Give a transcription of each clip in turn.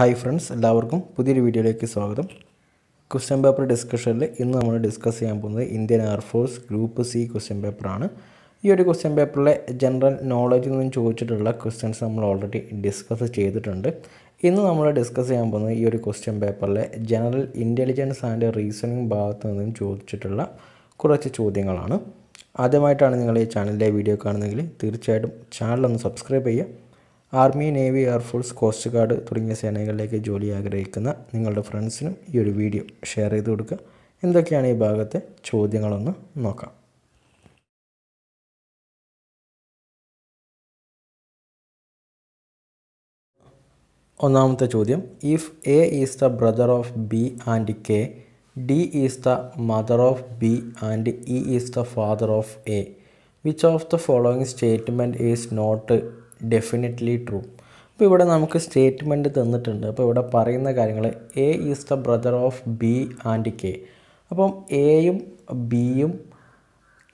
hi friends എല്ലാവർക്കും പുതിയൊരു വീഡിയോയിലേക്ക് സ്വാഗതം ക്വസ്റ്റ്യൻ പേപ്പർ ഡിസ്കഷനിൽ ഇന്ന് നമ്മൾ ഡിസ്കസ് ചെയ്യാൻ പോകുന്നത് Indian Air Force group C question പേപ്പറാണ് ഈ ഒരു ക്വസ്റ്റ്യൻ പേപ്പറിലെ ജനറൽ നോളജിൽ നിന്നും ചോദിച്ചിട്ടുള്ള ക്വസ്റ്റ്യൻസ് നമ്മൾ ഓൾറെഡി ഡിസ്കസ് ചെയ്തിട്ടുണ്ട് ഇന്ന് നമ്മൾ ഡിസ്കസ് ചെയ്യാൻ പോകുന്നത് ഈ ഒരു ക്വസ്റ്റ്യൻ പേപ്പറിലെ ജനറൽ ഇൻ്റലിജൻസ് ആൻഡ് റീസണിങ് ഭാഗത്തു നിന്നും ചോദിച്ചിട്ടുള്ള കുറച്ച് ചോദ്യങ്ങളാണ് ആദ്യമായിട്ടാണ് നിങ്ങൾ ഈ ചാനലിലെ വീഡിയോ കാണുന്നതെങ്കിൽ തീർച്ചയായിട്ടും ചാനലൊന്ന് സബ്സ്ക്രൈബ് ചെയ്യുക army navy air force coast guard തുടങ്ങിയ സേനകളിലേക്ക് ജോലി ആഗ്രഹിക്കുന്ന നിങ്ങളുടെ ഫ്രണ്ട്സിനും ഈ ഒരു വീഡിയോ ഷെയർ ചെയ്ത് കൊടുക്കുക എന്തൊക്കെയാണ് ഈ ഭാഗത്തെ ചോദ്യങ്ങളൊന്ന് നോക്കാം ഒന്നാമത്തെ ചോദ്യം if A is the brother of B and K D is the mother of B and E is the father of A which of the following statement is not definitely true അപ്പോൾ ഇവിടെ നമുക്ക് statement തന്നിട്ടുണ്ട് അപ്പോൾ ഇവിടെ പറയുന്ന കാര്യങ്ങൾ A is the brother of B and K അപ്പം എയും ബിയും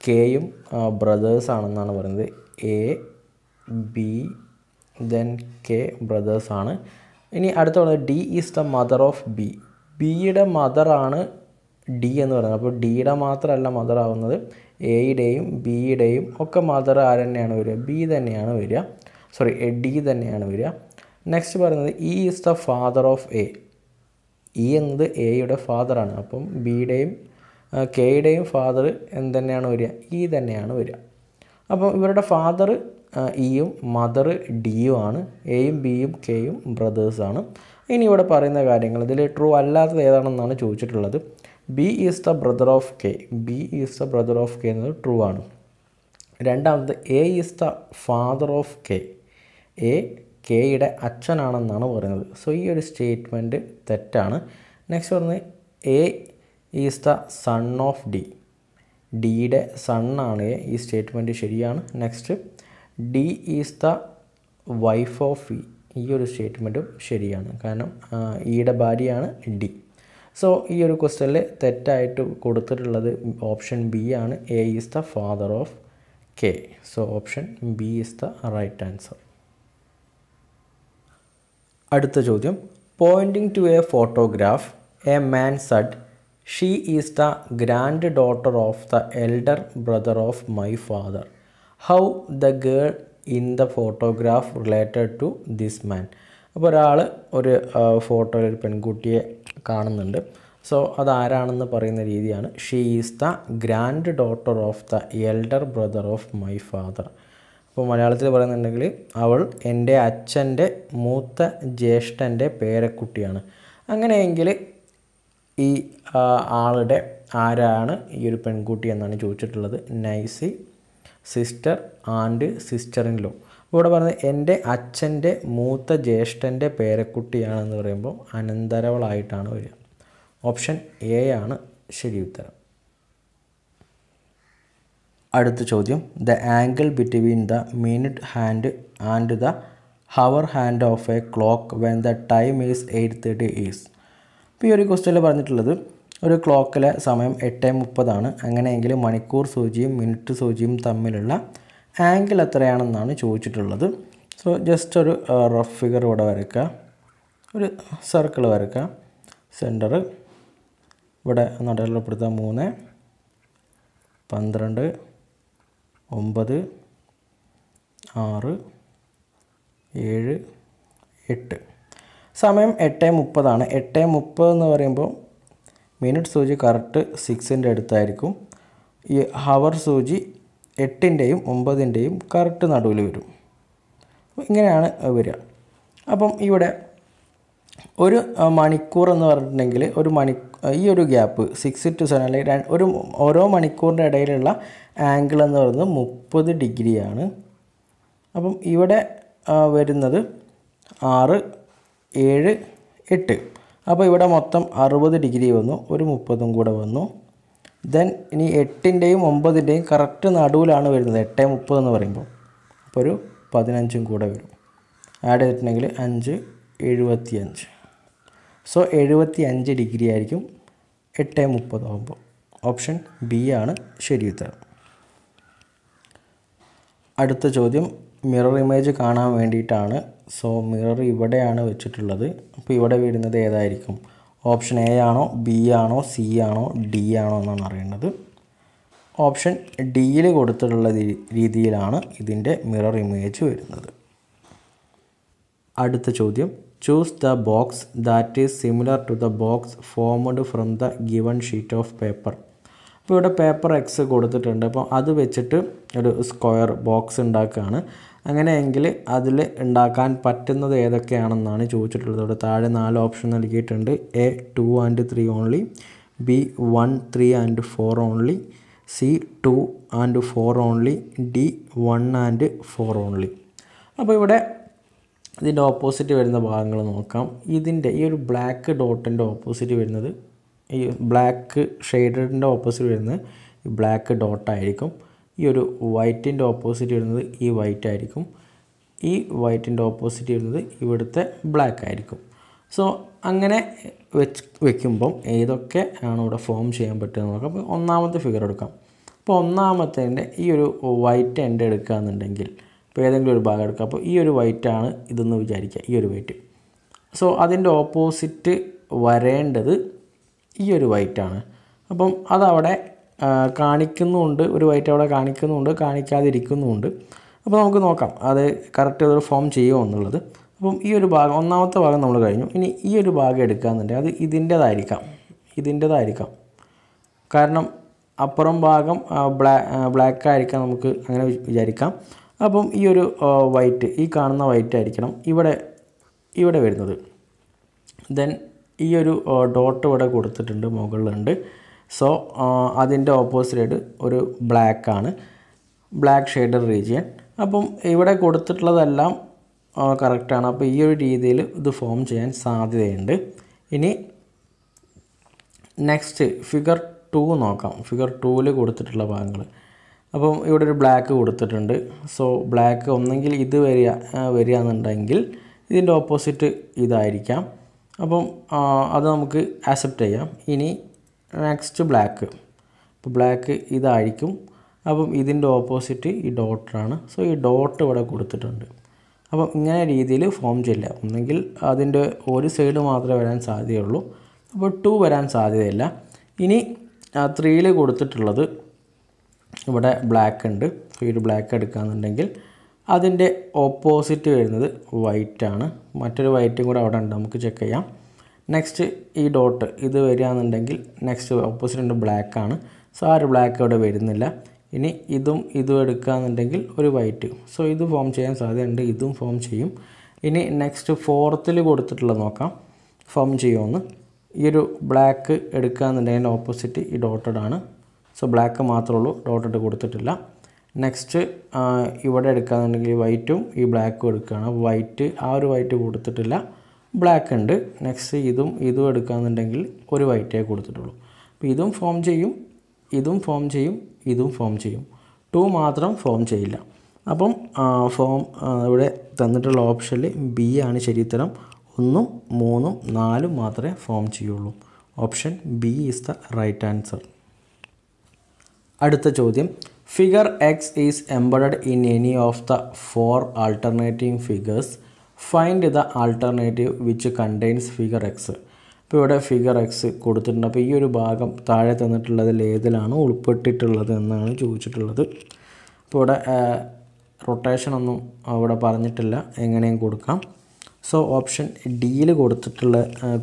കെയും ബ്രദേഴ്സ് ആണെന്നാണ് പറയുന്നത് A B then K brothers ആണ് ഇനി അടുത്ത പറയുന്നത് D is the mother of B ബിയുടെ മദറാണ് ഡി എന്ന് പറയുന്നത് അപ്പോൾ ഡിയുടെ മാത്രമല്ല മദറാവുന്നത് എയുടെയും ബിയുടെയും ഒക്കെ മദർ ആരെന്നെയാണ് വരിക ബി തന്നെയാണ് വരിക സോറി എ ഡി തന്നെയാണ് വരിക നെക്സ്റ്റ് പറയുന്നത് E is the father of A E എന്നത് എയുടെ ഫാദറാണ് അപ്പം ബിയുടെയും കെയുടെയും ഫാദർ എന്ത് തന്നെയാണ് വരിക ഇ e തന്നെയാണ് വരിക അപ്പം ഇവരുടെ ഫാദർ ഇയും മദർ ഡിയും ആണ് എയും ബിയും കെയും ബ്രദേഴ്സാണ് ഇനി ഇവിടെ പറയുന്ന കാര്യങ്ങൾ ഇതിൽ ട്രൂ അല്ലാത്തത് ഏതാണെന്നാണ് ചോദിച്ചിട്ടുള്ളത് B is the brother of K B is the brother of K എന്നത് ട്രൂ ആണ് രണ്ടാമത് A is the father of K A കെയുടെ അച്ഛനാണെന്നാണ് പറയുന്നത് സോ ഈ ഒരു സ്റ്റേറ്റ്മെൻറ്റ് തെറ്റാണ് നെക്സ്റ്റ് പറഞ്ഞ് A is the son of D ഡിയുടെ സണ്ണാണ് എ ഈ സ്റ്റേറ്റ്മെൻറ്റ് ശരിയാണ് next D is the wife of E ഈ ഒരു സ്റ്റേറ്റ്മെൻറ്റും ശരിയാണ് കാരണം ഈയുടെ e ഭാര്യയാണ് ഡി സോ ഈ ഒരു ക്വസ്റ്റനിൽ തെറ്റായിട്ട് കൊടുത്തിട്ടുള്ളത് ഓപ്ഷൻ ബി ആണ് A is the father of K so option B is the right answer അടുത്ത ചോദ്യം pointing to a photograph a man said she is the granddaughter of the elder brother of my father how the girl in the photograph related to this man അപ്പോൾ ഒരാൾ ഒരു ഫോട്ടോയിൽ ഒരു പെൺകുട്ടിയെ കാണുന്നുണ്ട് so അതാരാണെന്ന് പറയുന്ന രീതിയാണ് she is the granddaughter of the elder brother of my father ഇപ്പോൾ മലയാളത്തിൽ പറയുന്നുണ്ടെങ്കിൽ അവൾ എൻ്റെ അച്ഛൻ്റെ മൂത്ത ജ്യേഷ്ഠൻ്റെ പേരക്കുട്ടിയാണ് അങ്ങനെയെങ്കിൽ ഈ ആളുടെ ആരാണ് ഈ ഒരു പെൺകുട്ടി എന്നാണ് ചോദിച്ചിട്ടുള്ളത് niece sister and in law ഇവിടെ പറഞ്ഞത് എൻ്റെ അച്ഛൻ്റെ മൂത്ത ജ്യേഷ്ഠൻ്റെ പേരക്കുട്ടിയാണെന്ന് പറയുമ്പോൾ അനന്തരവളായിട്ടാണ് വരിക ഓപ്ഷൻ എ ആണ് ശരി ഉത്തരം അടുത്ത ചോദ്യം the angle between the minute hand and the hour hand of a clock when the time is eight thirty is ഇപ്പോൾ ഈ ഒരു ക്വസ്റ്റ്യനിൽ പറഞ്ഞിട്ടുള്ളത് ഒരു ക്ലോക്കിലെ സമയം എട്ട് മുപ്പതാണ് അങ്ങനെയെങ്കിൽ മണിക്കൂർ സൂചിയും മിനിറ്റ് സൂചിയും തമ്മിലുള്ള ആംഗിൾ എത്രയാണെന്നാണ് ചോദിച്ചിട്ടുള്ളത് സോ ജസ്റ്റ് ഒരു റഫ് ഫിഗർ ഇവിടെ വരയ്ക്കുക ഒരു സർക്കിൾ വരയ്ക്കുക സെൻറ്റർ ഇവിടെ നടുകളിൽപ്പെടുത്തുക മൂന്ന് പന്ത്രണ്ട് ഒമ്പത് ആറ് ഏഴ് എട്ട് സമയം എട്ട് മുപ്പതാണ് എട്ട് മുപ്പത് എന്ന് പറയുമ്പോൾ മിനിറ്റ് സൂചി കറക്റ്റ് സിക്സിൻ്റെ അടുത്തായിരിക്കും ഈ ഹവർ സൂചി എട്ടിൻ്റെയും ഒമ്പതിൻ്റെയും കറക്റ്റ് നടുവിൽ വരും ഇങ്ങനെയാണ് വരിക അപ്പം ഇവിടെ ഒരു മണിക്കൂർ എന്ന് പറഞ്ഞിട്ടുണ്ടെങ്കിൽ ഒരു മണി ഈ ഒരു ഗ്യാപ്പ് സിക്സ് ടു സെവൻ അല്ലെങ്കിൽ ഒരു ഓരോ മണിക്കൂറിൻ്റെ ഇടയിലുള്ള ആംഗിൾ എന്ന് പറയുന്നത് മുപ്പത് ഡിഗ്രിയാണ് അപ്പം ഇവിടെ വരുന്നത് ആറ് ഏഴ് എട്ട് അപ്പോൾ ഇവിടെ മൊത്തം അറുപത് ഡിഗ്രി വന്നു ഒരു മുപ്പതും കൂടെ വന്നു ദെൻ ഇനി എട്ടിൻ്റെയും ഒമ്പതിൻ്റെയും കറക്റ്റ് നടുവിലാണ് വരുന്നത് എട്ട് മുപ്പത് എന്ന് പറയുമ്പോൾ അപ്പോൾ ഒരു പതിനഞ്ചും കൂടെ വരും ആഡ് ചെയ്തിട്ടുണ്ടെങ്കിൽ അഞ്ച് എഴുപത്തി അഞ്ച് സോ എഴുപത്തി അഞ്ച് ഡിഗ്രി ആയിരിക്കും എട്ട് ആകുമ്പോൾ ഓപ്ഷൻ ബി ആണ് ശരി ഉത്തരം അടുത്ത ചോദ്യം മിറർ ഇമേജ് കാണാൻ വേണ്ടിയിട്ടാണ് സോ മിറർ ഇവിടെയാണ് വെച്ചിട്ടുള്ളത് അപ്പോൾ ഇവിടെ വരുന്നത് ഏതായിരിക്കും ഓപ്ഷൻ എ ആണോ ബി ആണോ സി ആണോ ഡി ആണോ എന്നാണ് അറിയേണ്ടത് ഓപ്ഷൻ ഡിയിൽ കൊടുത്തിട്ടുള്ള രീതിയിലാണ് ഇതിൻ്റെ മിറർ ഇമേജ് വരുന്നത് അടുത്ത ചോദ്യം choose the box that is similar to the box formed from the given sheet of paper അപ്പോൾ ഇവിടെ പേപ്പർ എക്സ് കൊടുത്തിട്ടുണ്ട് അപ്പോൾ അത് വെച്ചിട്ട് ഒരു സ്ക്വയർ ബോക്സ് ഉണ്ടാക്കുകയാണ് അങ്ങനെയെങ്കിൽ അതിൽ ഉണ്ടാക്കാൻ പറ്റുന്നത് ഏതൊക്കെയാണെന്നാണ് ചോദിച്ചിട്ടുള്ളത് ഇവിടെ താഴെ നാല് ഓപ്ഷൻ നൽകിയിട്ടുണ്ട് A two and three only B one three and four only C two and four only D one and four only അപ്പോൾ ഇവിടെ ഇതിൻ്റെ ഓപ്പോസിറ്റ് വരുന്ന ഭാഗങ്ങൾ നോക്കാം ഇതിൻ്റെ ഈ ഒരു ബ്ലാക്ക് ഡോട്ടിൻ്റെ ഓപ്പോസിറ്റ് വരുന്നത് ഈ ബ്ലാക്ക് ഷെയ്ഡിൻ്റെ ഓപ്പോസിറ്റ് വരുന്നത് ഈ ബ്ലാക്ക് ഡോട്ടായിരിക്കും ഈ ഒരു വൈറ്റിൻ്റെ ഓപ്പോസിറ്റ് വരുന്നത് ഈ വൈറ്റ് ആയിരിക്കും ഈ വൈറ്റിൻ്റെ ഓപ്പോസിറ്റ് വരുന്നത് ഇവിടുത്തെ ബ്ലാക്ക് ആയിരിക്കും സോ അങ്ങനെ വെച്ച് വെക്കുമ്പം ഏതൊക്കെ ആണ് ഇവിടെ ഫോം ചെയ്യാൻ പറ്റുന്നത് നോക്കാം അപ്പോൾ ഒന്നാമത്തെ ഫിഗർ എടുക്കാം അപ്പോൾ ഒന്നാമത്തേൻ്റെ ഈ ഒരു വൈറ്റ് എൻഡ് എടുക്കുകയെന്നുണ്ടെങ്കിൽ ഇപ്പോൾ ഏതെങ്കിലും ഒരു ഭാഗം എടുക്കുക അപ്പോൾ ഈ ഒരു വൈറ്റാണ് ഇതെന്ന് വിചാരിക്കുക ഈ ഒരു വൈറ്റ് സോ അതിൻ്റെ ഓപ്പോസിറ്റ് വരേണ്ടത് ഈ ഒരു വൈറ്റാണ് അപ്പം അതവിടെ കാണിക്കുന്നുമുണ്ട് ഒരു വൈറ്റ് അവിടെ കാണിക്കുന്നുമുണ്ട് കാണിക്കാതിരിക്കുന്നുമുണ്ട് അപ്പോൾ നമുക്ക് നോക്കാം അത് കറക്റ്റ് അതൊരു ഫോം ചെയ്യുമോ എന്നുള്ളത് അപ്പം ഈ ഒരു ഭാഗം ഒന്നാമത്തെ ഭാഗം നമ്മൾ കഴിഞ്ഞു ഇനി ഈ ഒരു ഭാഗം എടുക്കുകയെന്നുണ്ടെങ്കിൽ അത് ഇതിൻ്റേതായിരിക്കാം ഇതിൻ്റേതായിരിക്കാം കാരണം അപ്പുറം ഭാഗം ബ്ലാ ബ്ലാക്ക് ആയിരിക്കാം നമുക്ക് അങ്ങനെ വിചാരിക്കാം അപ്പം ഈ ഒരു വൈറ്റ് ഈ കാണുന്ന വൈറ്റ് ആയിരിക്കണം ഇവിടെ ഇവിടെ വരുന്നത് ദെൻ ഈ ഒരു ഡോട്ട് ഇവിടെ കൊടുത്തിട്ടുണ്ട് മുകളിലുണ്ട് സോ അതിൻ്റെ ഓപ്പോസിറ്റ് ഒരു ബ്ലാക്ക് ആണ് ബ്ലാക്ക് ഷെയ്ഡർ റീജിയൻ അപ്പം ഇവിടെ കൊടുത്തിട്ടുള്ളതെല്ലാം കറക്റ്റാണ് അപ്പോൾ ഈ ഒരു രീതിയിൽ ഇത് ഫോം ചെയ്യാൻ സാധ്യതയുണ്ട് ഇനി നെക്സ്റ്റ് ഫിഗർ ടു നോക്കാം ഫിഗർ ടൂവിൽ കൊടുത്തിട്ടുള്ള ഭാഗങ്ങൾ അപ്പം ഇവിടെ ഒരു ബ്ലാക്ക് കൊടുത്തിട്ടുണ്ട് സോ ബ്ലാക്ക് ഒന്നെങ്കിൽ ഇത് വരിക വരിക എന്നുണ്ടെങ്കിൽ ഇതിൻ്റെ ഓപ്പോസിറ്റ് ഇതായിരിക്കാം അപ്പം അത് നമുക്ക് ആക്സെപ്റ്റ് ചെയ്യാം ഇനി നെക്സ്റ്റ് ബ്ലാക്ക് അപ്പോൾ ബ്ലാക്ക് ഇതായിരിക്കും അപ്പം ഇതിൻ്റെ ഓപ്പോസിറ്റ് ഈ ഡോട്ടാണ് സോ ഈ ഡോട്ട് ഇവിടെ കൊടുത്തിട്ടുണ്ട് അപ്പം ഇങ്ങനെ രീതിയിൽ ഫോം ചെയ്യില്ല ഒന്നെങ്കിൽ അതിൻ്റെ ഒരു സൈഡ് മാത്രമേ വരാൻ സാധ്യതയുള്ളൂ അപ്പോൾ ടു വരാൻ സാധ്യതയില്ല ഇനി ത്രീയിൽ കൊടുത്തിട്ടുള്ളത് ഇവിടെ ബ്ലാക്ക് ഉണ്ട് ഈ ഒരു ബ്ലാക്ക് എടുക്കുകയാണെന്നുണ്ടെങ്കിൽ അതിൻ്റെ ഓപ്പോസിറ്റ് വരുന്നത് വൈറ്റാണ് ആണ് മറ്റൊരു വൈറ്റും കൂടെ അവിടെ ഉണ്ട് നമുക്ക് ചെക്ക് ചെയ്യാം നെക്സ്റ്റ് ഈ ഡോട്ട് ഇത് വരികയാണെന്നുണ്ടെങ്കിൽ നെക്സ്റ്റ് ഓപ്പോസിറ്റ് ഉണ്ട് ബ്ലാക്കാണ് ആണ് സോ ആ ഒരു ബ്ലാക്ക് അവിടെ വരുന്നില്ല ഇനി ഇതും ഇതും എടുക്കുകയെന്നുണ്ടെങ്കിൽ ഒരു വൈറ്റ് സോ ഇത് ഫോം ചെയ്യാൻ സാധ്യതയുണ്ട് ഇതും ഫോം ചെയ്യും ഇനി നെക്സ്റ്റ് ഫോർത്തിൽ കൊടുത്തിട്ടുള്ളത് നോക്കാം ഫോം ചെയ്യുമെന്ന് ഈ ഒരു ബ്ലാക്ക് എടുക്കുകയെന്നുണ്ടെങ്കിൽ ഓപ്പോസിറ്റ് ഈ ഡോട്ടഡ് ആണ് സോ ബ്ലാക്ക് മാത്രമേ ഉള്ളൂ ഡോട്ട് ഇട്ട് കൊടുത്തിട്ടില്ല നെക്സ്റ്റ് ഇവിടെ എടുക്കുകയാണെന്നുണ്ടെങ്കിൽ വൈറ്റും ഈ ബ്ലാക്കും എടുക്കുകയാണ് വൈറ്റ് ആ ഒരു വൈറ്റ് കൊടുത്തിട്ടില്ല ബ്ലാക്ക് ഉണ്ട് നെക്സ്റ്റ് ഇതും ഇതും എടുക്കുകയാണെന്നുണ്ടെങ്കിൽ ഒരു വൈറ്റേ കൊടുത്തിട്ടുള്ളൂ അപ്പോൾ ഇതും ഫോം ചെയ്യും ഇതും ഫോം ചെയ്യും ഇതും ഫോം ചെയ്യും ടു മാത്രം ഫോം ചെയ്യില്ല അപ്പം ഫോം ഇവിടെ തന്നിട്ടുള്ള ഓപ്ഷനിൽ ബി ആണ് ശരിത്തരം ഒന്നും മൂന്നും നാലും മാത്രമേ ഫോം ചെയ്യുള്ളൂ option B is the right answer അടുത്ത ചോദ്യം figure X is embedded in any of the four alternative figures find the alternative which contains figure X അപ്പോൾ ഇവിടെ ഫിഗർ എക്സ് കൊടുത്തിട്ടുണ്ട് അപ്പോൾ ഈ ഒരു ഭാഗം താഴെ തന്നിട്ടുള്ളതിൽ ഏതിലാണ് ഉൾപ്പെട്ടിട്ടുള്ളത് എന്നാണ് ചോദിച്ചിട്ടുള്ളത് അപ്പോൾ ഇവിടെ റൊട്ടേഷനൊന്നും അവിടെ പറഞ്ഞിട്ടില്ല എങ്ങനെയും കൊടുക്കാം സോ ഓപ്ഷൻ ഡിയിൽ കൊടുത്തിട്ടുള്ള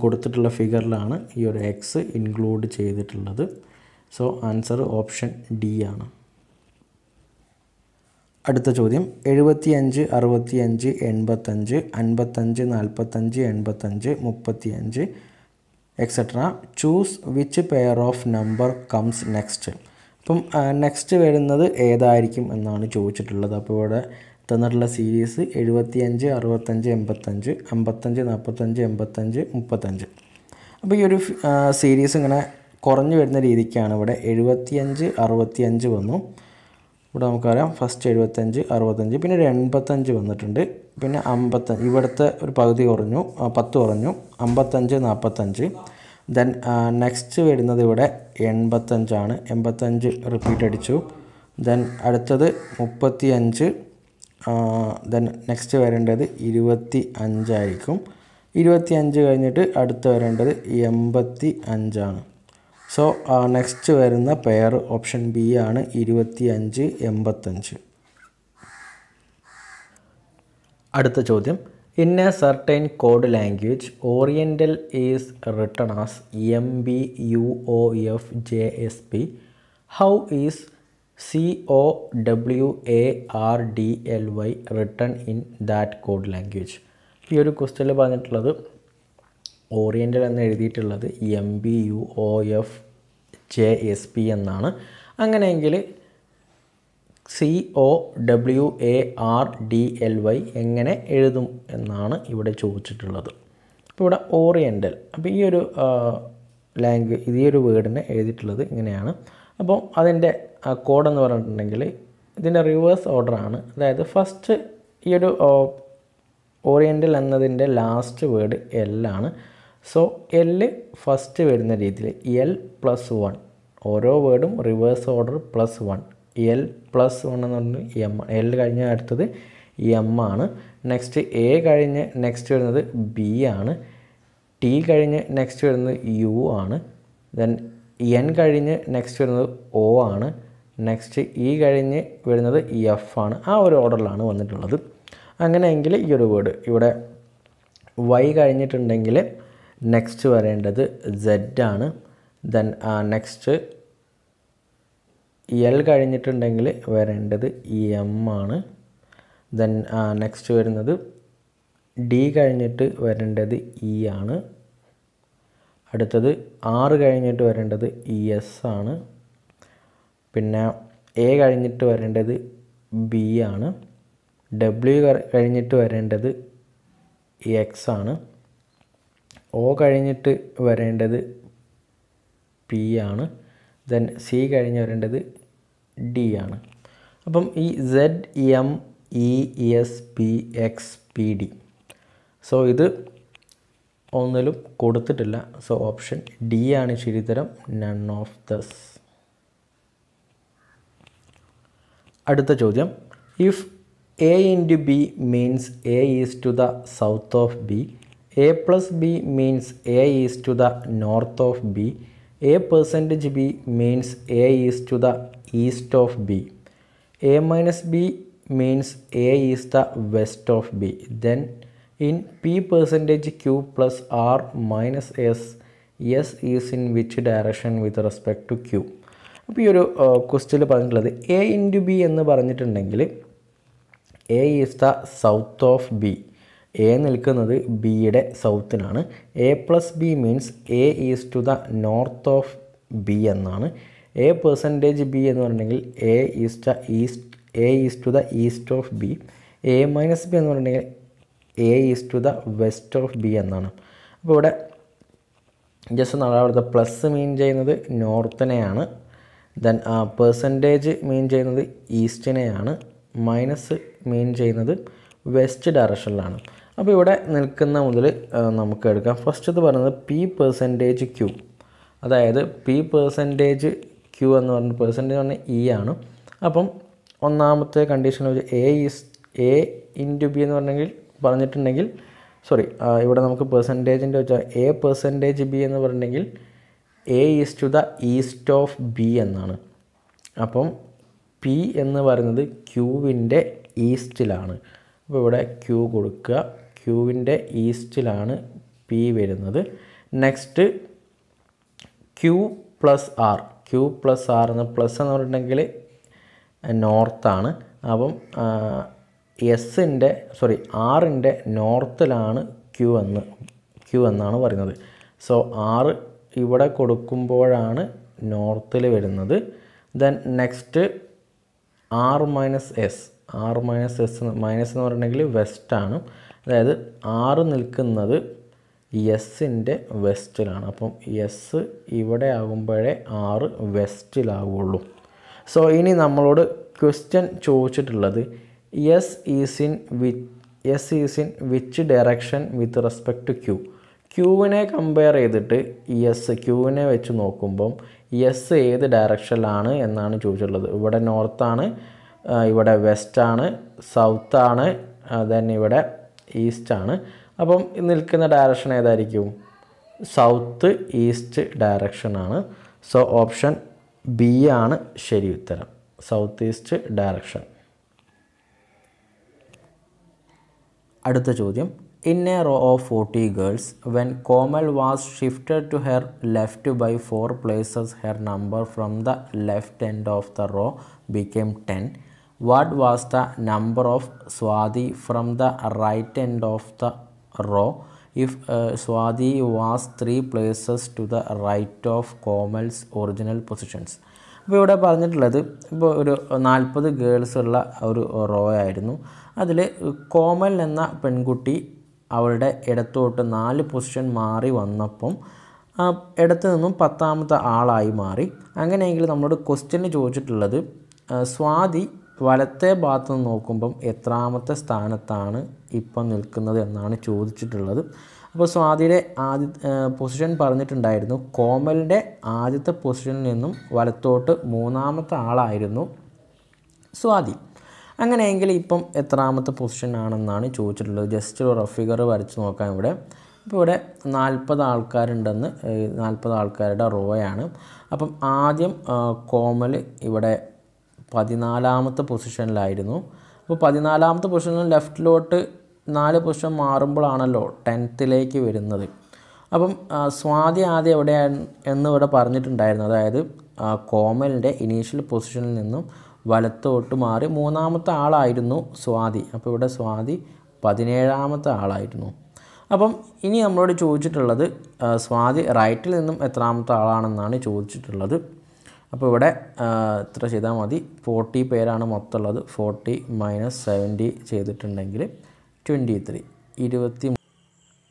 കൊടുത്തിട്ടുള്ള ഫിഗറിലാണ് ഈ ഒരു എക്സ് ഇൻക്ലൂഡ് ചെയ്തിട്ടുള്ളത് സോ ആൻസർ ഓപ്ഷൻ ഡി ആണ് അടുത്ത ചോദ്യം എഴുപത്തി അഞ്ച് അറുപത്തി അഞ്ച് എൺപത്തഞ്ച് അൻപത്തഞ്ച് നാൽപ്പത്തഞ്ച് എൺപത്തഞ്ച് മുപ്പത്തി അഞ്ച് etcetera choose which pair of number comes next അപ്പം നെക്സ്റ്റ് വരുന്നത് ഏതായിരിക്കും എന്നാണ് ചോദിച്ചിട്ടുള്ളത് അപ്പോൾ ഇവിടെ തന്നിട്ടുള്ള സീരീസ് എഴുപത്തി അഞ്ച് അറുപത്തഞ്ച് എൺപത്തഞ്ച് അമ്പത്തഞ്ച് നാൽപ്പത്തഞ്ച് എൺപത്തഞ്ച് മുപ്പത്തഞ്ച് അപ്പോൾ ഈ ഒരു സീരീസ് ഇങ്ങനെ കുറഞ്ഞു വരുന്ന രീതിക്കാണ് ഇവിടെ എഴുപത്തിയഞ്ച് അറുപത്തിയഞ്ച് വന്നു ഇവിടെ നമുക്കറിയാം ഫസ്റ്റ് എഴുപത്തഞ്ച് അറുപത്തഞ്ച് പിന്നെ ഒരു എൺപത്തഞ്ച് വന്നിട്ടുണ്ട് പിന്നെ അമ്പത്തഞ്ച് ഇവിടുത്തെ ഒരു പകുതി കുറഞ്ഞു പത്ത് കുറഞ്ഞു അമ്പത്തഞ്ച് നാൽപ്പത്തഞ്ച് ദെൻ നെക്സ്റ്റ് വരുന്നത് ഇവിടെ എൺപത്തഞ്ചാണ് എൺപത്തഞ്ച് റിപ്പീറ്റ് അടിച്ചു ദെൻ അടുത്തത് മുപ്പത്തി അഞ്ച് ദെൻ നെക്സ്റ്റ് വരേണ്ടത് ഇരുപത്തി അഞ്ചായിരിക്കും ഇരുപത്തി അഞ്ച് കഴിഞ്ഞിട്ട് അടുത്ത് വരേണ്ടത് എൺപത്തി അഞ്ചാണ് സോ നെക്സ്റ്റ് വരുന്ന പെയർ ഓപ്ഷൻ ബി ആണ് ഇരുപത്തി അഞ്ച് എൺപത്തഞ്ച് അടുത്ത ചോദ്യം in a certain code language oriental is written as M B U O F J S P how is C O W A R D L Y written in that code language ഈ ഒരു ക്വസ്റ്റ്യനിൽ പറഞ്ഞിട്ടുള്ളത് oriental എന്ന് എഴുതിയിട്ടുള്ളത് M B U O F J S P എന്നാണ് അങ്ങനെയെങ്കിൽ C O W A R D L Y എങ്ങനെ എഴുതും എന്നാണ് ഇവിടെ ചോദിച്ചിട്ടുള്ളത് അപ്പോൾ ഇവിടെ ഓറിയൻ്റൽ അപ്പോൾ ഈ ഒരു ലാംഗ്വേജ് ഈ ഒരു വേർഡിനെ എഴുതിയിട്ടുള്ളത് ഇങ്ങനെയാണ് അപ്പോൾ അതിൻ്റെ കോഡ് എന്ന് പറഞ്ഞിട്ടുണ്ടെങ്കിൽ ഇതിൻ്റെ റിവേഴ്സ് ഓർഡറാണ് അതായത് ഫസ്റ്റ് ഈ ഒരു ഓറിയൻ്റൽ എന്നതിൻ്റെ ലാസ്റ്റ് വേർഡ് എല്ലാണ് സോ എൽ ഫസ്റ്റ് വരുന്ന രീതിയിൽ എൽ പ്ലസ് വൺ ഓരോ വേർഡും reverse order plus one L plus one എന്ന് പറഞ്ഞു എം എൽ കഴിഞ്ഞ അടുത്തത് എം ആണ് നെക്സ്റ്റ് എ കഴിഞ്ഞ് നെക്സ്റ്റ് വരുന്നത് ബി ആണ് ടി കഴിഞ്ഞ് നെക്സ്റ്റ് വരുന്നത് യു ആണ് ദെൻ എൻ കഴിഞ്ഞ് നെക്സ്റ്റ് വരുന്നത് ഒ ആണ് നെക്സ്റ്റ് ഇ e കഴിഞ്ഞ് വരുന്നത് എഫ് ആണ് ആ ഒരു ഓർഡറിലാണ് വന്നിട്ടുള്ളത് അങ്ങനെയെങ്കിൽ ഈ ഒരു വേർഡ് ഇവിടെ വൈ കഴിഞ്ഞിട്ടുണ്ടെങ്കിൽ നെക്സ്റ്റ് വരേണ്ടത് ജെഡ് ആണ് ദെൻ നെക്സ്റ്റ് എൽ കഴിഞ്ഞിട്ടുണ്ടെങ്കിൽ വരേണ്ടത് എം ആണ് ദെൻ നെക്സ്റ്റ് വരുന്നത് ഡി കഴിഞ്ഞിട്ട് വരേണ്ടത് ഇ e ആണ് അടുത്തത് ആറ് കഴിഞ്ഞിട്ട് വരേണ്ടത് ഇ എസ് ആണ് പിന്നെ എ കഴിഞ്ഞിട്ട് വരേണ്ടത് ബി ആണ് ഡബ്ല്യു കഴിഞ്ഞിട്ട് വരേണ്ടത് എക്സ് ആണ് ഒ കഴിഞ്ഞിട്ട് വരേണ്ടത് പി ആണ് ദെൻ സി കഴിഞ്ഞ് വരേണ്ടത് ഡി ആണ് അപ്പം ഈ Z M E S P X P D so ഇത് ഒന്നിലും കൊടുത്തിട്ടില്ല സോ ഓപ്ഷൻ ഡി ആണ് ശരിതരം നൺ ഓഫ് ദസ് അടുത്ത ചോദ്യം if A into B means A is to the south of B A plus B means A is to the north of B A percentage B means A is to the east of B A minus B means A is the west of B then in P percentage Q plus R minus S S is in which direction with respect to Q അപ്പോൾ ഈ ഒരു ക്വസ്റ്റ്യനിൽ പറഞ്ഞിട്ടുള്ളത് A into B എന്ന് പറഞ്ഞിട്ടുണ്ടെങ്കിൽ A is the south of B A നിൽക്കുന്നത് ബിയുടെ സൗത്തിനാണ് A plus B means A is to the north of B എന്നാണ് എ പെർസെൻറ്റേജ് ബി എന്ന് പറഞ്ഞിട്ടുണ്ടെങ്കിൽ A is the east A is to the east of B A minus B എന്ന് പറഞ്ഞിട്ടുണ്ടെങ്കിൽ A is to the west of B എന്നാണ് അപ്പോൾ ഇവിടെ just നാളെ അവിടുത്തെ പ്ലസ് മീൻ ചെയ്യുന്നത് നോർത്തിനെയാണ് ദെൻ പെർസെൻറ്റേജ് മീൻ ചെയ്യുന്നത് ഈസ്റ്റിനെയാണ് മൈനസ് മീൻ ചെയ്യുന്നത് വെസ്റ്റ് ഡയറക്ഷനിലാണ് അപ്പോൾ ഇവിടെ നിൽക്കുന്ന മുതൽ നമുക്ക് എടുക്കാം ഫസ്റ്റ് ഇത് പറയുന്നത് പി പെർസെൻറ്റേജ് ക്യൂ അതായത് പി പെർസെൻറ്റേജ് ക്യൂ എന്ന് പറഞ്ഞ പെർസെൻറ്റേജ് പറഞ്ഞാൽ ഇ ആണ് അപ്പം ഒന്നാമത്തെ കണ്ടീഷൻ വെച്ച് A is A into B എന്ന് പറഞ്ഞെങ്കിൽ പറഞ്ഞിട്ടുണ്ടെങ്കിൽ സോറി ഇവിടെ നമുക്ക് പെർസെൻറ്റേജിൻ്റെ വെച്ചാൽ എ പെർസെൻറ്റേജ് ബി എന്ന് പറഞ്ഞെങ്കിൽ A is to the east of B എന്നാണ് അപ്പം പി എന്ന് പറയുന്നത് ക്യൂവിൻ്റെ ഈസ്റ്റിലാണ് അപ്പോൾ ഇവിടെ ക്യൂ കൊടുക്കുക ക്യൂവിൻ്റെ ഈസ്റ്റിലാണ് പി വരുന്നത് next Q plus R Q plus R എന്ന് പ്ലസ് എന്ന് പറഞ്ഞിട്ടുണ്ടെങ്കിൽ നോർത്താണ് അപ്പം എസിൻ്റെ സോറി ആറിൻ്റെ നോർത്തിലാണ് ക്യൂ എന്ന് ക്യൂ എന്നാണ് പറയുന്നത് സോ ആറ് ഇവിടെ കൊടുക്കുമ്പോഴാണ് നോർത്തിൽ വരുന്നത് then next R minus S R minus S minus എന്ന് പറഞ്ഞിട്ടുണ്ടെങ്കിൽ വെസ്റ്റാണ് അതായത് ആറ് നിൽക്കുന്നത് എസിൻ്റെ വെസ്റ്റിലാണ് അപ്പം എസ് ഇവിടെ ആകുമ്പോഴേ ആറ് വെസ്റ്റിലാവുള്ളൂ സോ ഇനി നമ്മളോട് ക്വസ്റ്റ്യൻ ചോദിച്ചിട്ടുള്ളത് S is in which S is in which direction with respect to Q ക്യൂവിനെ കമ്പയർ ചെയ്തിട്ട് എസ് ക്യൂവിനെ വെച്ച് നോക്കുമ്പം എസ് ഏത് ഡയറക്ഷനിലാണ് എന്നാണ് ചോദിച്ചിട്ടുള്ളത് ഇവിടെ നോർത്താണ് ഇവിടെ വെസ്റ്റാണ് സൗത്താണ് ദെൻ ഇവിടെ ഈസ്റ്റാണ് അപ്പം നിൽക്കുന്ന ഡയറക്ഷൻ ഏതായിരിക്കും സൗത്ത് ഈസ്റ്റ് ഡയറക്ഷനാണ് സോ ഓപ്ഷൻ ബി ആണ് ശരി ഉത്തരം സൗത്ത് ഈസ്റ്റ് ഡയറക്ഷൻ അടുത്ത ചോദ്യം in a row of forty girls when Komal was shifted to her left by four places her number from the left end of the row became ten what was the number of Swati from the right end of the row if Swati was three places to the right of Komal's original positions അപ്പോൾ ഇവിടെ പറഞ്ഞിട്ടുള്ളത് ഇപ്പോൾ ഒരു നാൽപ്പത് girls ഉള്ള ഒരു raw ആയിരുന്നു അതിൽ കോമൽ എന്ന പെൺകുട്ടി അവളുടെ ഇടത്തോട്ട് നാല് പൊസിഷൻ മാറി വന്നപ്പം ഇടത്ത് നിന്നും പത്താമത്തെ ആളായി മാറി അങ്ങനെയെങ്കിൽ നമ്മളോട് ക്വസ്റ്റ്യന് ചോദിച്ചിട്ടുള്ളത് സ്വാതി വലത്തെ ഭാഗത്ത് നിന്ന് നോക്കുമ്പം എത്രാമത്തെ സ്ഥാനത്താണ് ഇപ്പം നിൽക്കുന്നത് എന്നാണ് ചോദിച്ചിട്ടുള്ളത് അപ്പോൾ സ്വാതിയുടെ ആദ്യ പൊസിഷൻ പറഞ്ഞിട്ടുണ്ടായിരുന്നു കോമലിൻ്റെ ആദ്യത്തെ പൊസിഷനിൽ നിന്നും വലത്തോട്ട് മൂന്നാമത്തെ ആളായിരുന്നു സ്വാതി അങ്ങനെയെങ്കിൽ ഇപ്പം എത്രാമത്തെ പൊസിഷൻ ആണെന്നാണ് ചോദിച്ചിട്ടുള്ളത് ജസ്റ്റ് ഒരു ഫിഗർ വരച്ച് നോക്കാം ഇവിടെ അപ്പോൾ ഇവിടെ നാൽപ്പത് ആൾക്കാരുണ്ടെന്ന് നാൽപ്പത് ആൾക്കാരുടെ റോയാണ് അപ്പം ആദ്യം കോമൽ ഇവിടെ പതിനാലാമത്തെ പൊസിഷനിലായിരുന്നു അപ്പോൾ പതിനാലാമത്തെ പൊസിഷനിൽ ലെഫ്റ്റിലോട്ട് നാല് പൊസിഷൻ മാറുമ്പോഴാണല്ലോ ടെൻത്തിലേക്ക് വരുന്നത് അപ്പം സ്വാതി ആദ്യം എവിടെയാണ് എന്ന് ഇവിടെ പറഞ്ഞിട്ടുണ്ടായിരുന്നു അതായത് കോമലിൻ്റെ ഇനീഷ്യൽ പൊസിഷനിൽ നിന്നും വലത്തോട്ട് മാറി മൂന്നാമത്തെ ആളായിരുന്നു സ്വാതി അപ്പോൾ ഇവിടെ സ്വാതി പതിനേഴാമത്തെ ആളായിരുന്നു അപ്പം ഇനി നമ്മളോട് ചോദിച്ചിട്ടുള്ളത് സ്വാതി റൈറ്റിൽ നിന്നും എത്രാമത്തെ ആളാണെന്നാണ് ചോദിച്ചിട്ടുള്ളത് അപ്പോൾ ഇവിടെ ഇത്ര ചെയ്താൽ മതി ഫോർട്ടി പേരാണ് മൊത്തമുള്ളത് ഫോർട്ടി മൈനസ് സെവൻറ്റി ചെയ്തിട്ടുണ്ടെങ്കിൽ ട്വൻറ്റി ത്രീ ഇരുപത്തി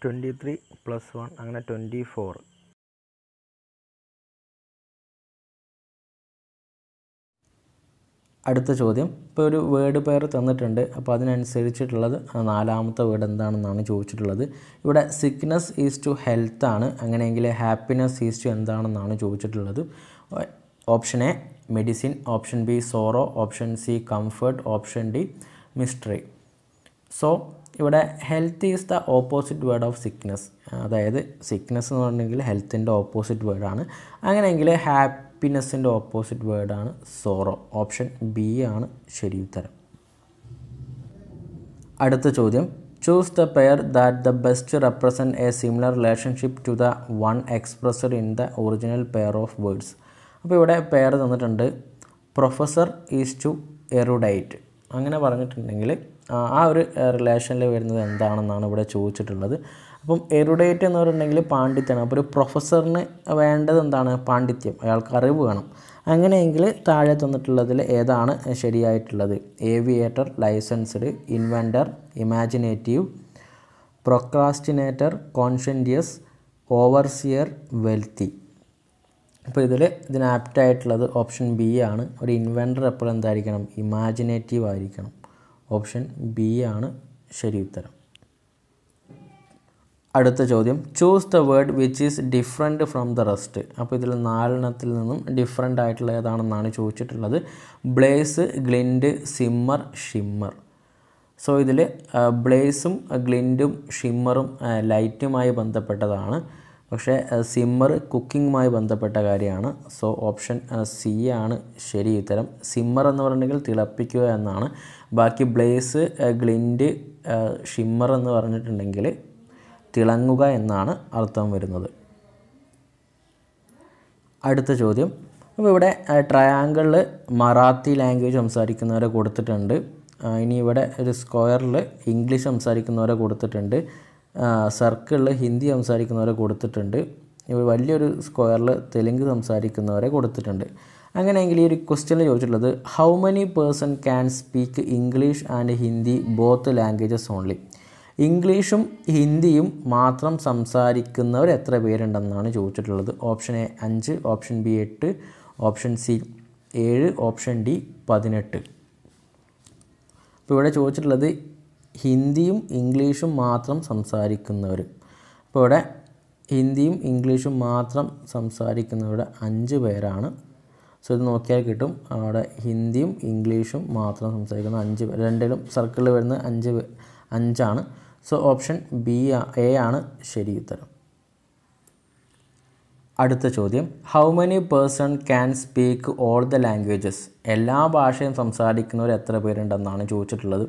ട്വൻറ്റി ത്രീ പ്ലസ് വൺ അങ്ങനെ ട്വൻറ്റി ഫോർ അടുത്ത ചോദ്യം ഇപ്പോൾ ഒരു വേർഡ് പെയർ തന്നിട്ടുണ്ട് അപ്പോൾ അതിനനുസരിച്ചിട്ടുള്ളത് നാലാമത്തെ വേർഡ് എന്താണെന്നാണ് ചോദിച്ചിട്ടുള്ളത് ഇവിടെ സിക്നെസ് ഈസ് ടു ഹെൽത്താണ് ആണ് അങ്ങനെയെങ്കിൽ ഹാപ്പിനെസ് ഈസ് ടു എന്താണെന്നാണ് ചോദിച്ചിട്ടുള്ളത് option A medicine option B sorrow option C comfort option D mystery so ഇവിടെ health is the opposite word of sickness അതായത് സിക്നസ് എന്ന് പറഞ്ഞെങ്കിൽ ഹെൽത്തിൻ്റെ ഓപ്പോസിറ്റ് വേർഡാണ് അങ്ങനെയെങ്കിൽ ഹാപ്പിനെസ്സിൻ്റെ ഓപ്പോസിറ്റ് വേർഡാണ് സോറോ ഓപ്ഷൻ ബി ആണ് ശരി ഉത്തരം അടുത്ത ചോദ്യം choose the pair that the best represent a similar relationship to the one expressed in the original pair of words അപ്പോൾ ഇവിടെ പേര് തന്നിട്ടുണ്ട് പ്രൊഫസർ ഈസ് ടു എറുഡൈറ്റ് അങ്ങനെ പറഞ്ഞിട്ടുണ്ടെങ്കിൽ ആ ഒരു റിലേഷനിൽ വരുന്നത് എന്താണെന്നാണ് ഇവിടെ ചോദിച്ചിട്ടുള്ളത് അപ്പം എറുഡേറ്റ് എന്ന് പറഞ്ഞിട്ടുണ്ടെങ്കിൽ പാണ്ഡിത്യമാണ് അപ്പോൾ ഒരു പ്രൊഫസറിന് വേണ്ടത് എന്താണ് പാണ്ഡിത്യം അയാൾക്ക് അറിവ് വേണം അങ്ങനെയെങ്കിൽ താഴെ തന്നിട്ടുള്ളതിൽ ഏതാണ് ശരിയായിട്ടുള്ളത് aviator licensed inventor imaginative procrastinator conscientious overseer wealthy അപ്പോൾ ഇതിൽ ഇതിന് ആപ്റ്റായിട്ടുള്ളത് ഓപ്ഷൻ ബി ആണ് ഒരു ഇൻവെൻ്റർ എപ്പോഴും എന്തായിരിക്കണം ഇമാജിനേറ്റീവ് ആയിരിക്കണം ഓപ്ഷൻ ബി ആണ് ശരി ഉത്തരം അടുത്ത ചോദ്യം choose the word which is different from the rest അപ്പോൾ ഇതിൽ നാലെണ്ണത്തിൽ നിന്നും ഡിഫറെൻ്റ് ആയിട്ടുള്ള ഏതാണെന്നാണ് ചോദിച്ചിട്ടുള്ളത് blaze glint simmer shimmer so ഇതിൽ ബ്ലേസും ഗ്ലിൻഡും ഷിമ്മറും ലൈറ്റുമായി ബന്ധപ്പെട്ടതാണ് പക്ഷേ സിമ്മർ കുക്കിങ്ങുമായി ബന്ധപ്പെട്ട കാര്യമാണ് സോ ഓപ്ഷൻ സി ആണ് ശരി ഉത്തരം സിമ്മർ എന്ന് പറഞ്ഞിട്ടുണ്ടെങ്കിൽ തിളപ്പിക്കുക എന്നാണ് ബാക്കി ബ്ലേസ് ഗ്ലിൻഡ് ഷിമ്മർ എന്ന് പറഞ്ഞിട്ടുണ്ടെങ്കിൽ തിളങ്ങുക എന്നാണ് അർത്ഥം വരുന്നത് അടുത്ത ചോദ്യം അപ്പോൾ ഇവിടെ ട്രയാങ്കിളിൽ മറാത്തി ലാംഗ്വേജ് സംസാരിക്കുന്നവരെ കൊടുത്തിട്ടുണ്ട് ഇനി ഇവിടെ ഒരു സ്ക്വയറിൽ ഇംഗ്ലീഷ് സംസാരിക്കുന്നവരെ കൊടുത്തിട്ടുണ്ട് സർക്കിളിൽ ഹിന്ദി സംസാരിക്കുന്നവരെ കൊടുത്തിട്ടുണ്ട് വലിയൊരു സ്ക്വയറിൽ തെലുങ്ക് സംസാരിക്കുന്നവരെ കൊടുത്തിട്ടുണ്ട് അങ്ങനെയെങ്കിൽ ഈ ഒരു ക്വസ്റ്റ്യനിൽ ചോദിച്ചിട്ടുള്ളത് how many person can speak English and Hindi both languages only ഇംഗ്ലീഷും ഹിന്ദിയും മാത്രം സംസാരിക്കുന്നവർ എത്ര പേരുണ്ടെന്നാണ് ചോദിച്ചിട്ടുള്ളത് ഓപ്ഷൻ എ അഞ്ച് ഓപ്ഷൻ ബി എട്ട് ഓപ്ഷൻ സി ഏഴ് ഓപ്ഷൻ ഡി പതിനെട്ട് അപ്പോൾ ഇവിടെ ചോദിച്ചിട്ടുള്ളത് ഹിന്ദിയും ഇംഗ്ലീഷും മാത്രം സംസാരിക്കുന്നവർ അപ്പോൾ ഇവിടെ ഹിന്ദിയും ഇംഗ്ലീഷും മാത്രം സംസാരിക്കുന്നവരുടെ അഞ്ച് പേരാണ് സോ ഇത് നോക്കിയാൽ കിട്ടും അവിടെ ഹിന്ദിയും ഇംഗ്ലീഷും മാത്രം സംസാരിക്കുന്ന അഞ്ച് പേർ രണ്ടിലും സർക്കിളിൽ വരുന്ന അഞ്ച് അഞ്ചാണ് സോ ഓപ്ഷൻ ബി എ ആണ് ശരി ഉത്തരം അടുത്ത ചോദ്യം how many person can speak all the languages എല്ലാ ഭാഷയും സംസാരിക്കുന്നവർ എത്ര പേരുണ്ടെന്നാണ് ചോദിച്ചിട്ടുള്ളത്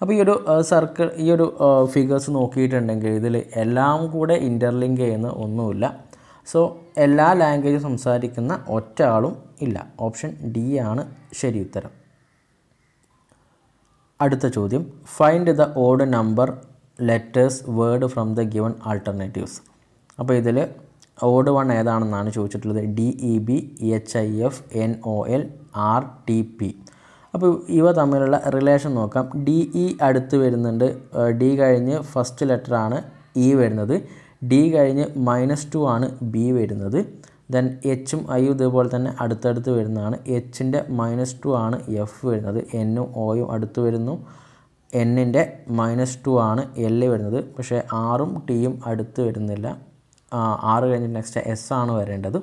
അപ്പോൾ ഈ ഒരു സർക്കിൾ ഈ ഒരു ഫിഗേഴ്സ് നോക്കിയിട്ടുണ്ടെങ്കിൽ ഇതിൽ എല്ലാം കൂടെ ഇൻ്റർലിങ്ക് ചെയ്യുന്ന ഒന്നുമില്ല സോ എല്ലാ ലാംഗ്വേജ് സംസാരിക്കുന്ന ഒറ്റ ആളും ഇല്ല ഓപ്ഷൻ ഡി ആണ് ശരി ഉത്തരം അടുത്ത ചോദ്യം find the odd number letters word from the given alternatives അപ്പോൾ ഇതിൽ ഓഡ് വൺ ഏതാണെന്നാണ് ചോദിച്ചിട്ടുള്ളത് D E B H I F N O L R T P അപ്പോൾ ഇവ തമ്മിലുള്ള റിലേഷൻ നോക്കാം ഡി ഇ e അടുത്ത് വരുന്നുണ്ട് ഡി കഴിഞ്ഞ് ഫസ്റ്റ് ലെറ്റർ ആണ് ഇ e വരുന്നത് ഡി കഴിഞ്ഞ് മൈനസ് ടു ആണ് ബി വരുന്നത് ദെൻ എച്ചും ഐയും ഇതേപോലെ തന്നെ അടുത്തടുത്ത് വരുന്നതാണ് എച്ചിൻ്റെ മൈനസ് ടു ആണ് എഫ് വരുന്നത് എന്നും ഒയും അടുത്ത് വരുന്നു എന്നിൻ്റെ മൈനസ് ടു ആണ് എൽ വരുന്നത് പക്ഷേ ആറും ടിയും അടുത്ത് വരുന്നില്ല ആറ് കഴിഞ്ഞിട്ട് നെക്സ്റ്റ് എസ് ആണ് വരേണ്ടത്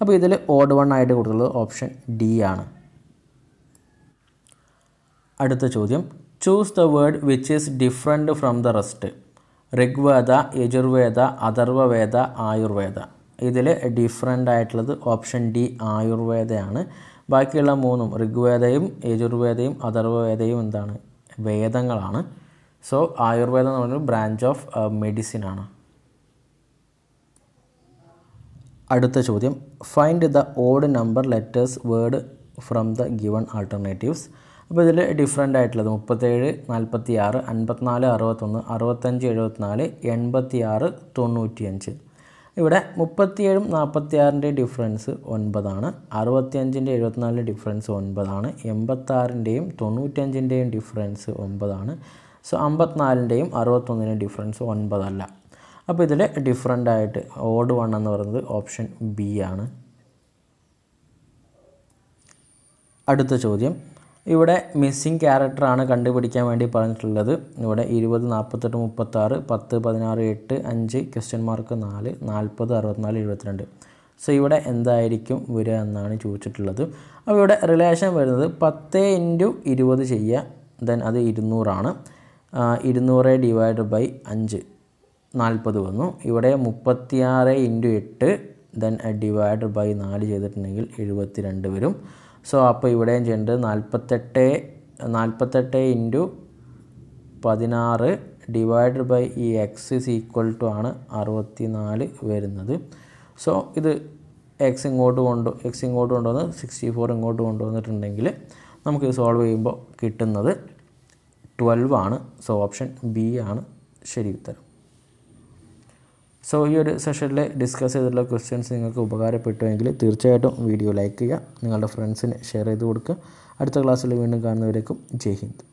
അപ്പോൾ ഇതിൽ ഓഡ് വൺ ആയിട്ട് കൊടുത്തുള്ളത് ഓപ്ഷൻ ഡി ആണ് അടുത്ത ചോദ്യം choose the word which is different from the rest Rigveda Yajurveda Atharvaveda Ayurveda ഇതിൽ ഡിഫറെൻ്റ് ആയിട്ടുള്ളത് ഓപ്ഷൻ ഡി ആയുർവേദയാണ് ബാക്കിയുള്ള മൂന്നും ഋഗ്വേദയും യജുർവേദയും അഥർവവേദയും എന്താണ് വേദങ്ങളാണ് സോ ആയുർവേദം എന്ന് പറയുന്നത് ബ്രാഞ്ച് ഓഫ് മെഡിസിൻ ആണ് അടുത്ത ചോദ്യം find the odd number letters word from the given alternatives അപ്പോൾ ഇതിൽ ഡിഫറെൻ്റ് ആയിട്ടുള്ളത് മുപ്പത്തേഴ് നാൽപ്പത്തി ആറ് അൻപത്തിനാല് അറുപത്തൊന്ന് അറുപത്തഞ്ച് എഴുപത്തിനാല് എൺപത്തി ആറ് തൊണ്ണൂറ്റി അഞ്ച് ഇവിടെ മുപ്പത്തിയേഴും നാൽപ്പത്തിയാറിൻ്റെ ഡിഫറൻസ് ഒൻപതാണ് അറുപത്തിയഞ്ചിൻ്റെ എഴുപത്തിനാലിൻ്റെ ഡിഫറൻസ് ഒൻപതാണ് എൺപത്താറിൻ്റെയും തൊണ്ണൂറ്റഞ്ചിൻ്റെയും ഡിഫറൻസ് ഒൻപതാണ് സോ അമ്പത്തിനാലിൻ്റെയും അറുപത്തൊന്നിൻ്റെയും ഡിഫറൻസ് ഒൻപതല്ല അപ്പോൾ ഇതിൽ ഡിഫറൻ്റ് ആയിട്ട് ഓഡ് വൺ എന്ന് പറയുന്നത് ഓപ്ഷൻ ബി ആണ് അടുത്ത ചോദ്യം ഇവിടെ മിസ്സിങ് ക്യാരക്ടറാണ് കണ്ടുപിടിക്കാൻ വേണ്ടി പറഞ്ഞിട്ടുള്ളത് ഇവിടെ ഇരുപത് നാൽപ്പത്തെട്ട് മുപ്പത്താറ് പത്ത് പതിനാറ് എട്ട് അഞ്ച് ക്വസ്റ്റ്യൻ മാർക്ക് നാല് നാൽപ്പത് അറുപത്തിനാല് എഴുപത്തിരണ്ട് സോ ഇവിടെ എന്തായിരിക്കും വരിക എന്നാണ് ചോദിച്ചിട്ടുള്ളത് അപ്പോൾ ഇവിടെ റിലേഷൻ വരുന്നത് പത്ത് ഇൻറ്റു ഇരുപത് ചെയ്യുക ദെൻ അത് ഇരുന്നൂറാണ് ഇരുന്നൂറ് ഡിവൈഡ് ബൈ അഞ്ച് നാൽപ്പത് വന്നു ഇവിടെ മുപ്പത്തിയാറ് ഇൻറ്റു എട്ട് ദെൻ ഡിവൈഡ് ബൈ നാല് ചെയ്തിട്ടുണ്ടെങ്കിൽ എഴുപത്തി രണ്ട് വരും സോ അപ്പോൾ ഇവിടെയും ചെയ്യേണ്ടത് നാൽപ്പത്തെട്ട് നാൽപ്പത്തെട്ട് ഇൻറ്റു പതിനാറ് ഡിവൈഡഡ് ബൈ ഈ എക്സ് ഇസ് ഈക്വൽ ടു ആണ് അറുപത്തി നാല് വരുന്നത് സോ ഇത് എക്സ് ഇങ്ങോട്ട് കൊണ്ടു എക്സ് ഇങ്ങോട്ട് കൊണ്ടുവന്ന് സിക്സ്റ്റി ഫോർ ഇങ്ങോട്ട് കൊണ്ടുവന്നിട്ടുണ്ടെങ്കിൽ നമുക്കിത് സോൾവ് ചെയ്യുമ്പോൾ കിട്ടുന്നത് ട്വൽവ് ആണ് സോ ഓപ്ഷൻ ബി ആണ് ശരി ഉത്തരം സോ ഈ ഒരു സെഷനിൽ ഡിസ്കസ് ചെയ്തിട്ടുള്ള ക്വസ്റ്റ്യൻസ് നിങ്ങൾക്ക് ഉപകാരപ്പെട്ടുവെങ്കിൽ തീർച്ചയായിട്ടും വീഡിയോ ലൈക്ക് ചെയ്യുക നിങ്ങളുടെ ഫ്രണ്ട്സിന് ഷെയർ ചെയ്ത് കൊടുക്കുക അടുത്ത ക്ലാസ്സിൽ വീണ്ടും കാണുന്നവരേക്കും ജയ് ഹിന്ദ്